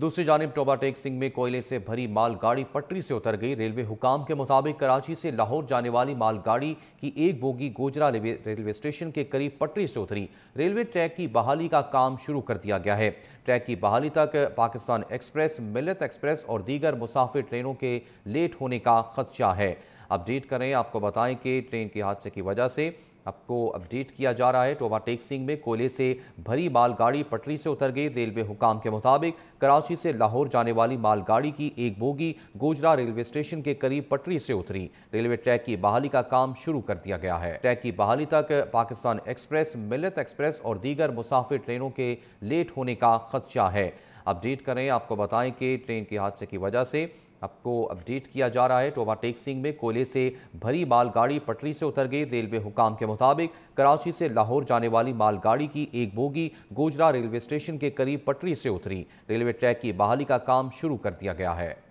दूसरी जानब Toba take Singh में कोयले से भरी मालगाड़ी पटरी से उतर गई रेलवे हुकाम के मुताबिक कराची से लाहौर जाने वाली मालगाड़ी की एक बोगी गोजरा रेलवे स्टेशन के करीब पटरी से उतरी रेलवे ट्रैक की बहाली का काम शुरू कर दिया गया है ट्रैक की बहाली तक पाकिस्तान एक्सप्रेस मिलत एक्सप्रेस और दीगर मुसाफिर ट्रेनों के लेट होने का खदशा है अपडेट करें आपको बताएं कि ट्रेन के हादसे की वजह से आपको अपडेट किया जा रहा है टोबा सिंह में कोयले से भरी मालगाड़ी पटरी से उतर गई रेलवे हुकाम के मुताबिक कराची से लाहौर जाने वाली मालगाड़ी की एक बोगी गोजरा रेलवे स्टेशन के करीब पटरी से उतरी रेलवे ट्रैक की बहाली का काम शुरू कर दिया गया है ट्रैक की बहाली तक पाकिस्तान एक्सप्रेस मिलत एक्सप्रेस और दीगर मुसाफिर ट्रेनों के लेट होने का खदशा है अपडेट करें आपको बताएं कि ट्रेन के हादसे की वजह से आपको अपडेट किया जा रहा है टोवाटेक टेक्सिंग में कोयले से भरी मालगाड़ी पटरी से उतर गई रेलवे हुकाम के मुताबिक कराची से लाहौर जाने वाली मालगाड़ी की एक बोगी गोजरा रेलवे स्टेशन के करीब पटरी से उतरी रेलवे ट्रैक की बहाली का काम शुरू कर दिया गया है